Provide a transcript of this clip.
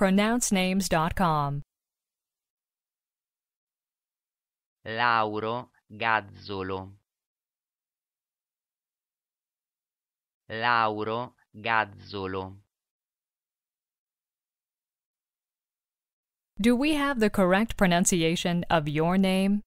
pronouncenames.com. Lauro Gazzolo. Lauro Gazzolo. Do we have the correct pronunciation of your name?